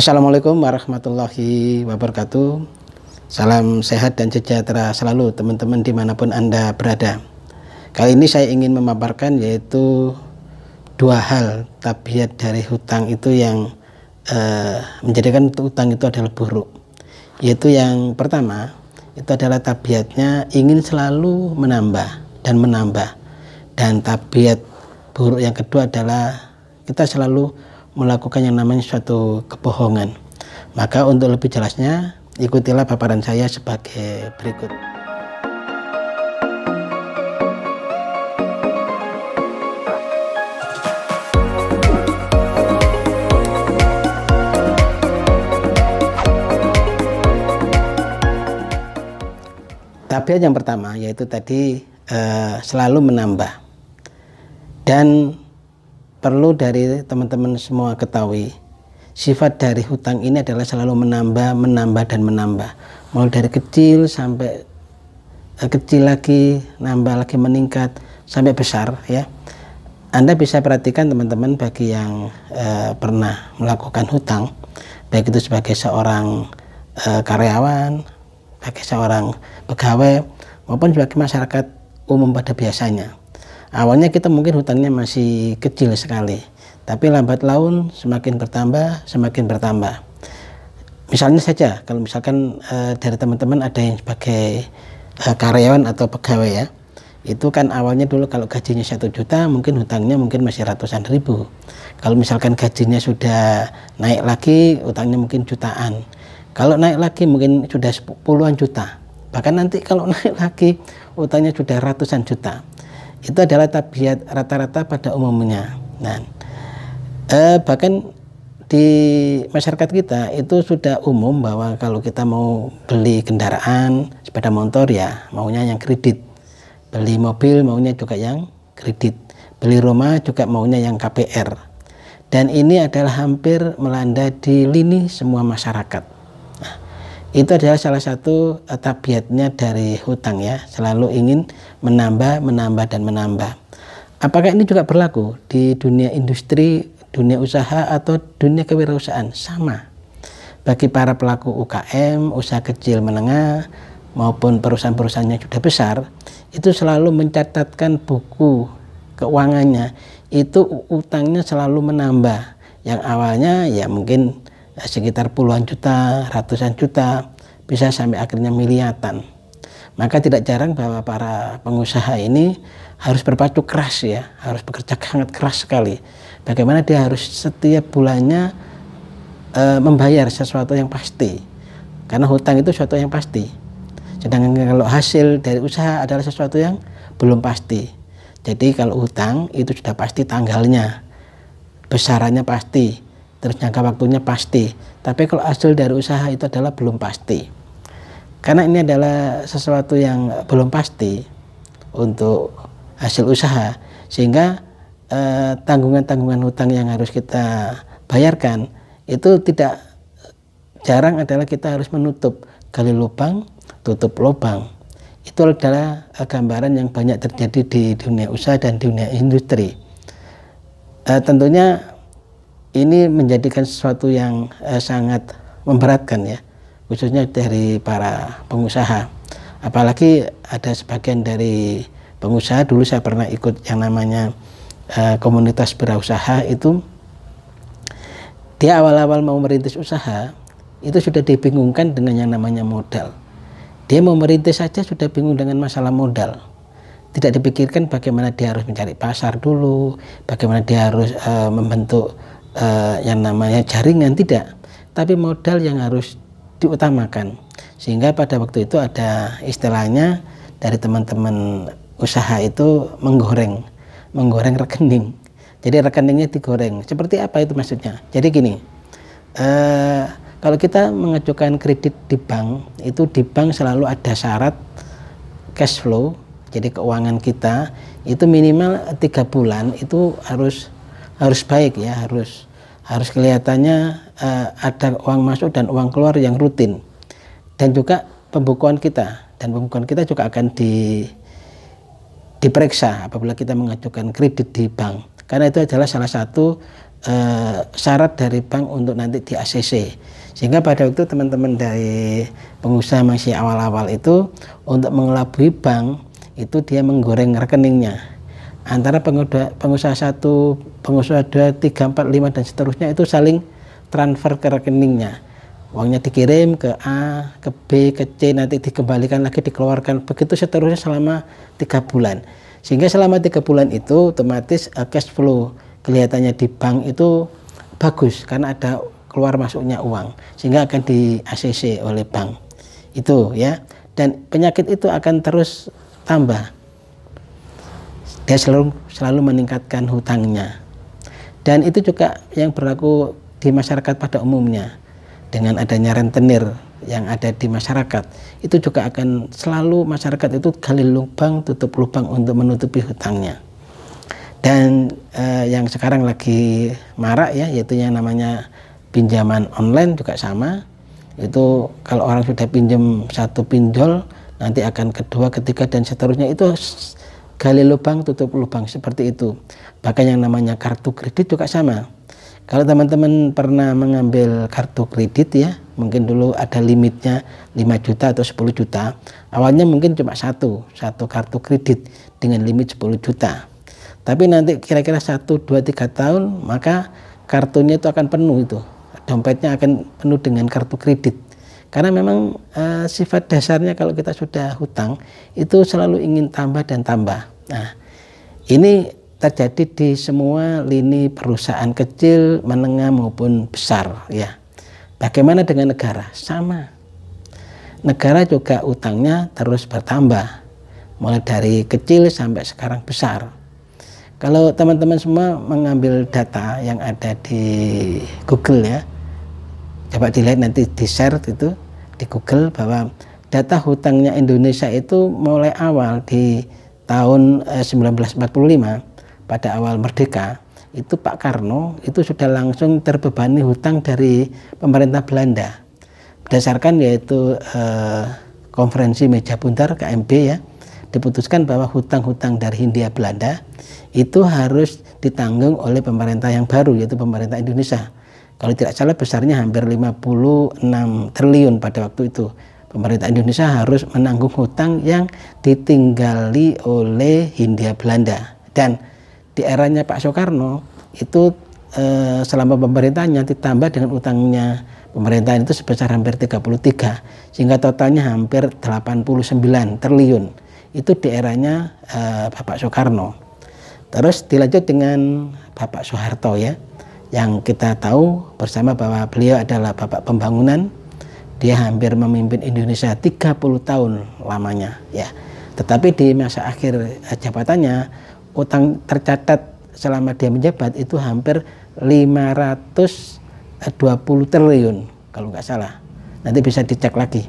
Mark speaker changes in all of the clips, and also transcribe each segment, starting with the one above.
Speaker 1: Assalamualaikum warahmatullahi wabarakatuh. Salam sehat dan sejahtera selalu teman-teman dimanapun Anda berada. Kali ini saya ingin memaparkan yaitu dua hal tabiat dari hutang itu yang eh, menjadikan hutang itu adalah buruk. Yaitu yang pertama itu adalah tabiatnya ingin selalu menambah dan menambah. Dan tabiat buruk yang kedua adalah kita selalu melakukan yang namanya suatu kebohongan. Maka untuk lebih jelasnya, ikutilah paparan saya sebagai berikut. Tabiat yang pertama yaitu tadi eh, selalu menambah dan perlu dari teman-teman semua ketahui sifat dari hutang ini adalah selalu menambah, menambah dan menambah. Mulai dari kecil sampai eh, kecil lagi, nambah lagi meningkat sampai besar ya. Anda bisa perhatikan teman-teman bagi yang eh, pernah melakukan hutang baik itu sebagai seorang eh, karyawan, sebagai seorang pegawai maupun sebagai masyarakat umum pada biasanya. Awalnya kita mungkin hutangnya masih kecil sekali, tapi lambat laun semakin bertambah, semakin bertambah. Misalnya saja, kalau misalkan e, dari teman-teman ada yang sebagai e, karyawan atau pegawai ya, itu kan awalnya dulu kalau gajinya satu juta, mungkin hutangnya mungkin masih ratusan ribu. Kalau misalkan gajinya sudah naik lagi, hutangnya mungkin jutaan. Kalau naik lagi mungkin sudah puluhan juta. Bahkan nanti kalau naik lagi, hutangnya sudah ratusan juta itu adalah tabiat rata-rata pada umumnya. Nah, eh, bahkan di masyarakat kita itu sudah umum bahwa kalau kita mau beli kendaraan sepeda motor ya maunya yang kredit, beli mobil maunya juga yang kredit, beli rumah juga maunya yang KPR. Dan ini adalah hampir melanda di lini semua masyarakat itu adalah salah satu eh, tabiatnya dari hutang ya selalu ingin menambah menambah dan menambah apakah ini juga berlaku di dunia industri dunia usaha atau dunia kewirausahaan sama bagi para pelaku UKM usaha kecil menengah maupun perusahaan perusahaannya sudah besar itu selalu mencatatkan buku keuangannya itu utangnya selalu menambah yang awalnya ya mungkin sekitar puluhan juta, ratusan juta, bisa sampai akhirnya miliatan. Maka tidak jarang bahwa para pengusaha ini harus berpacu keras ya, harus bekerja sangat keras sekali. Bagaimana dia harus setiap bulannya e, membayar sesuatu yang pasti. Karena hutang itu sesuatu yang pasti. Sedangkan kalau hasil dari usaha adalah sesuatu yang belum pasti. Jadi kalau hutang itu sudah pasti tanggalnya, besarannya pasti, terus jangka waktunya pasti. Tapi kalau hasil dari usaha itu adalah belum pasti. Karena ini adalah sesuatu yang belum pasti untuk hasil usaha, sehingga eh, tanggungan-tanggungan eh, hutang yang harus kita bayarkan itu tidak jarang adalah kita harus menutup gali lubang, tutup lubang. Itu adalah gambaran yang banyak terjadi di dunia usaha dan dunia industri. Eh, tentunya ini menjadikan sesuatu yang eh, sangat memberatkan ya khususnya dari para pengusaha apalagi ada sebagian dari pengusaha dulu saya pernah ikut yang namanya eh, komunitas berusaha itu dia awal-awal mau merintis usaha itu sudah dibingungkan dengan yang namanya modal dia mau merintis saja sudah bingung dengan masalah modal tidak dipikirkan bagaimana dia harus mencari pasar dulu bagaimana dia harus eh, membentuk Eh, yang namanya jaringan tidak, tapi modal yang harus diutamakan. Sehingga pada waktu itu ada istilahnya dari teman-teman usaha itu menggoreng, menggoreng rekening. Jadi rekeningnya digoreng. Seperti apa itu maksudnya? Jadi gini, eh, kalau kita mengajukan kredit di bank, itu di bank selalu ada syarat cash flow, jadi keuangan kita itu minimal tiga bulan itu harus harus baik ya harus harus kelihatannya uh, ada uang masuk dan uang keluar yang rutin dan juga pembukuan kita dan pembukuan kita juga akan di diperiksa apabila kita mengajukan kredit di bank karena itu adalah salah satu uh, syarat dari bank untuk nanti di ACC sehingga pada waktu teman-teman dari pengusaha masih awal-awal itu untuk mengelabui bank itu dia menggoreng rekeningnya antara pengusaha, pengusaha satu, pengusaha dua, tiga, empat, lima dan seterusnya itu saling transfer ke rekeningnya. Uangnya dikirim ke A, ke B, ke C, nanti dikembalikan lagi, dikeluarkan. Begitu seterusnya selama tiga bulan. Sehingga selama tiga bulan itu otomatis uh, cash flow kelihatannya di bank itu bagus karena ada keluar masuknya uang sehingga akan di ACC oleh bank itu ya dan penyakit itu akan terus tambah dia selalu selalu meningkatkan hutangnya dan itu juga yang berlaku di masyarakat pada umumnya dengan adanya rentenir yang ada di masyarakat itu juga akan selalu masyarakat itu gali lubang tutup lubang untuk menutupi hutangnya dan eh, yang sekarang lagi marak ya yaitu yang namanya pinjaman online juga sama itu kalau orang sudah pinjam satu pinjol nanti akan kedua ketiga dan seterusnya itu gali lubang tutup lubang seperti itu bahkan yang namanya kartu kredit juga sama kalau teman-teman pernah mengambil kartu kredit ya mungkin dulu ada limitnya 5 juta atau 10 juta awalnya mungkin cuma satu satu kartu kredit dengan limit 10 juta tapi nanti kira-kira 1, 2, 3 tahun maka kartunya itu akan penuh itu dompetnya akan penuh dengan kartu kredit karena memang e, sifat dasarnya kalau kita sudah hutang itu selalu ingin tambah dan tambah Nah, ini terjadi di semua lini perusahaan kecil, menengah maupun besar ya. Bagaimana dengan negara? Sama. Negara juga utangnya terus bertambah mulai dari kecil sampai sekarang besar. Kalau teman-teman semua mengambil data yang ada di Google ya, coba dilihat nanti di share itu di Google bahwa data hutangnya Indonesia itu mulai awal di tahun 1945 eh, pada awal merdeka itu Pak Karno itu sudah langsung terbebani hutang dari pemerintah Belanda berdasarkan yaitu eh, konferensi meja bundar KMB ya diputuskan bahwa hutang-hutang dari Hindia Belanda itu harus ditanggung oleh pemerintah yang baru yaitu pemerintah Indonesia kalau tidak salah besarnya hampir 56 triliun pada waktu itu pemerintah Indonesia harus menanggung hutang yang ditinggali oleh Hindia Belanda dan di eranya Pak Soekarno itu eh, selama pemerintahnya ditambah dengan utangnya pemerintahan itu sebesar hampir 33 sehingga totalnya hampir 89 triliun itu di eranya eh, Bapak Soekarno terus dilanjut dengan Bapak Soeharto ya yang kita tahu bersama bahwa beliau adalah Bapak Pembangunan dia hampir memimpin Indonesia 30 tahun lamanya ya. Tetapi di masa akhir eh, jabatannya utang tercatat selama dia menjabat itu hampir 520 triliun kalau nggak salah. Nanti bisa dicek lagi.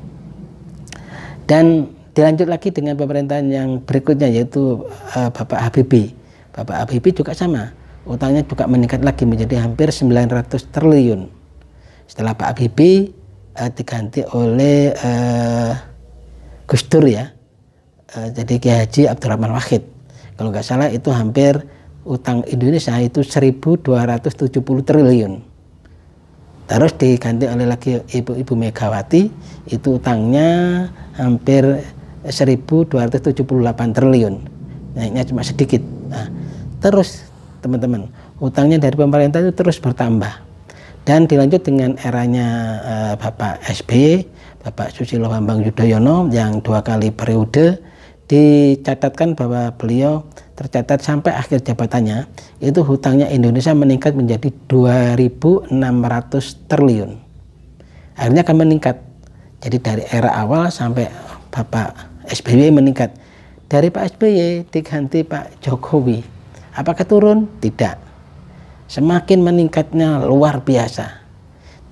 Speaker 1: Dan dilanjut lagi dengan pemerintahan yang berikutnya yaitu eh, Bapak Habibie. Bapak Habibie juga sama. Utangnya juga meningkat lagi menjadi hampir 900 triliun. Setelah Pak Habibie uh, diganti oleh uh, Gus Dur ya uh, jadi Kiai Haji Abdurrahman Wahid kalau nggak salah itu hampir utang Indonesia itu 1270 triliun terus diganti oleh lagi ibu-ibu Megawati itu utangnya hampir 1278 triliun naiknya cuma sedikit nah, terus teman-teman utangnya dari pemerintah itu terus bertambah dan dilanjut dengan eranya uh, Bapak SB, Bapak Susilo Bambang Yudhoyono yang dua kali periode dicatatkan bahwa beliau tercatat sampai akhir jabatannya itu hutangnya Indonesia meningkat menjadi 2.600 triliun. Akhirnya akan meningkat. Jadi dari era awal sampai Bapak SBY meningkat. Dari Pak SBY diganti Pak Jokowi. Apakah turun? Tidak semakin meningkatnya luar biasa.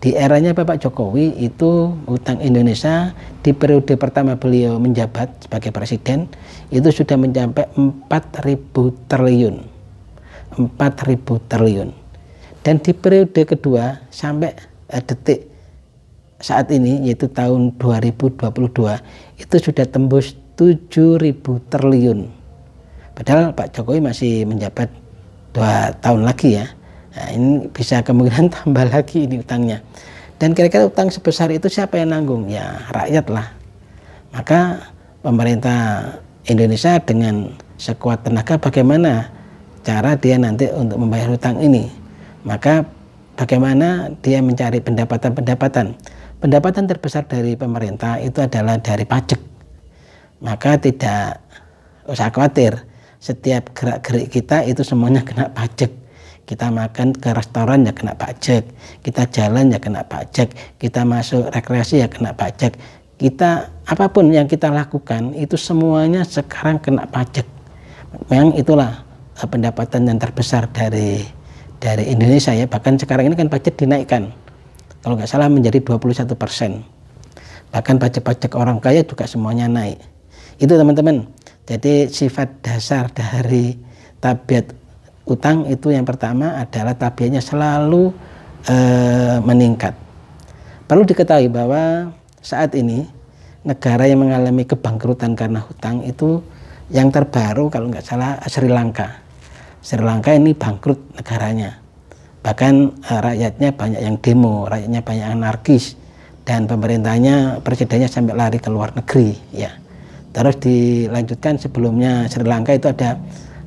Speaker 1: Di eranya Bapak Jokowi itu utang Indonesia di periode pertama beliau menjabat sebagai presiden itu sudah mencapai 4.000 triliun. 4.000 triliun. Dan di periode kedua sampai eh, detik saat ini yaitu tahun 2022 itu sudah tembus 7.000 triliun. Padahal Pak Jokowi masih menjabat dua tahun lagi ya Nah, ini bisa kemungkinan tambah lagi ini utangnya. Dan kira-kira utang sebesar itu siapa yang nanggung? Ya rakyat lah. Maka pemerintah Indonesia dengan sekuat tenaga bagaimana cara dia nanti untuk membayar hutang ini. Maka bagaimana dia mencari pendapatan-pendapatan. Pendapatan terbesar dari pemerintah itu adalah dari pajak. Maka tidak usah khawatir, setiap gerak-gerik kita itu semuanya kena pajak kita makan ke restoran ya kena pajak kita jalan ya kena pajak kita masuk rekreasi ya kena pajak kita apapun yang kita lakukan itu semuanya sekarang kena pajak memang itulah eh, pendapatan yang terbesar dari dari Indonesia ya bahkan sekarang ini kan pajak dinaikkan kalau nggak salah menjadi 21 persen bahkan pajak-pajak orang kaya juga semuanya naik itu teman-teman jadi sifat dasar dari tabiat utang itu yang pertama adalah tabiatnya selalu e, meningkat. Perlu diketahui bahwa saat ini negara yang mengalami kebangkrutan karena hutang itu yang terbaru kalau nggak salah Sri Lanka. Sri Lanka ini bangkrut negaranya. Bahkan e, rakyatnya banyak yang demo, rakyatnya banyak anarkis dan pemerintahnya presidennya sampai lari ke luar negeri ya. Terus dilanjutkan sebelumnya Sri Lanka itu ada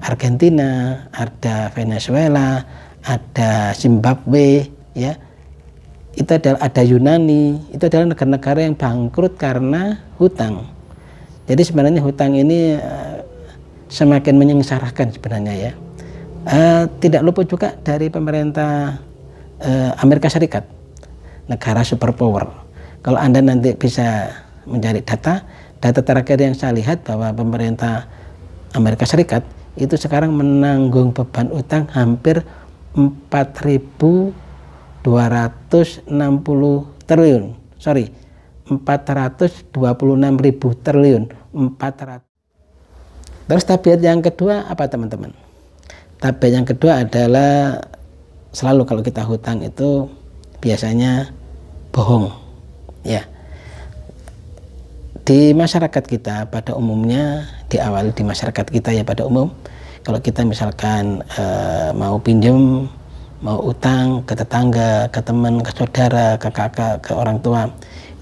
Speaker 1: Argentina, ada Venezuela, ada Zimbabwe, ya. Itu adalah ada Yunani, itu adalah negara-negara yang bangkrut karena hutang. Jadi sebenarnya hutang ini eh, semakin menyengsarakan sebenarnya ya. Uh, tidak luput juga dari pemerintah uh, Amerika Serikat, negara superpower. Kalau Anda nanti bisa mencari data, data terakhir yang saya lihat bahwa pemerintah Amerika Serikat itu sekarang menanggung beban utang hampir 4.260 triliun. Sorry, 426.000 triliun. 400. Terus tabiat yang kedua apa teman-teman? Tabiat yang kedua adalah selalu kalau kita hutang itu biasanya bohong. Ya di masyarakat kita pada umumnya di awal di masyarakat kita ya pada umum kalau kita misalkan uh, mau pinjam mau utang ke tetangga ke teman ke saudara ke kakak ke orang tua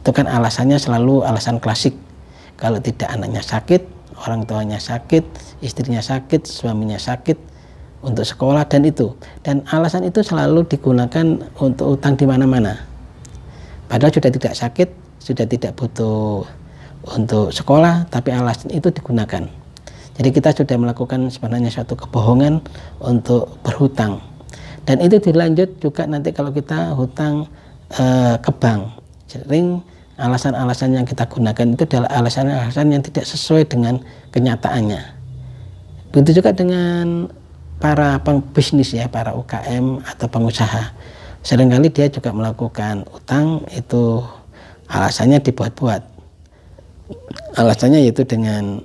Speaker 1: itu kan alasannya selalu alasan klasik kalau tidak anaknya sakit orang tuanya sakit istrinya sakit suaminya sakit untuk sekolah dan itu dan alasan itu selalu digunakan untuk utang di mana-mana padahal sudah tidak sakit sudah tidak butuh untuk sekolah tapi alasan itu digunakan jadi kita sudah melakukan sebenarnya suatu kebohongan untuk berhutang dan itu dilanjut juga nanti kalau kita hutang e, ke bank sering alasan-alasan yang kita gunakan itu adalah alasan-alasan yang tidak sesuai dengan kenyataannya begitu juga dengan para pengbisnis ya para UKM atau pengusaha seringkali dia juga melakukan utang itu alasannya dibuat-buat alasannya yaitu dengan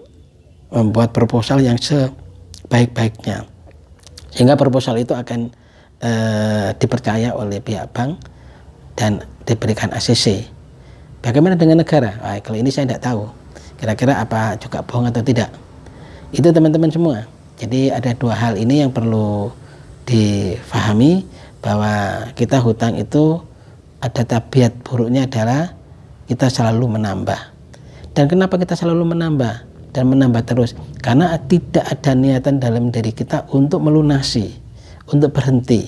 Speaker 1: membuat proposal yang sebaik-baiknya sehingga proposal itu akan e, dipercaya oleh pihak bank dan diberikan ACC bagaimana dengan negara nah, kalau ini saya tidak tahu kira-kira apa juga bohong atau tidak itu teman-teman semua jadi ada dua hal ini yang perlu difahami bahwa kita hutang itu ada tabiat buruknya adalah kita selalu menambah dan kenapa kita selalu menambah dan menambah terus? Karena tidak ada niatan dalam diri kita untuk melunasi, untuk berhenti.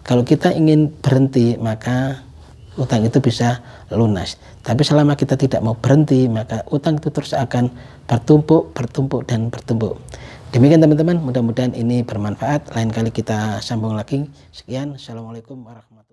Speaker 1: Kalau kita ingin berhenti, maka utang itu bisa lunas. Tapi selama kita tidak mau berhenti, maka utang itu terus akan bertumpuk, bertumpuk, dan bertumpuk. Demikian teman-teman, mudah-mudahan ini bermanfaat. Lain kali kita sambung lagi. Sekian, Assalamualaikum warahmatullahi wabarakatuh.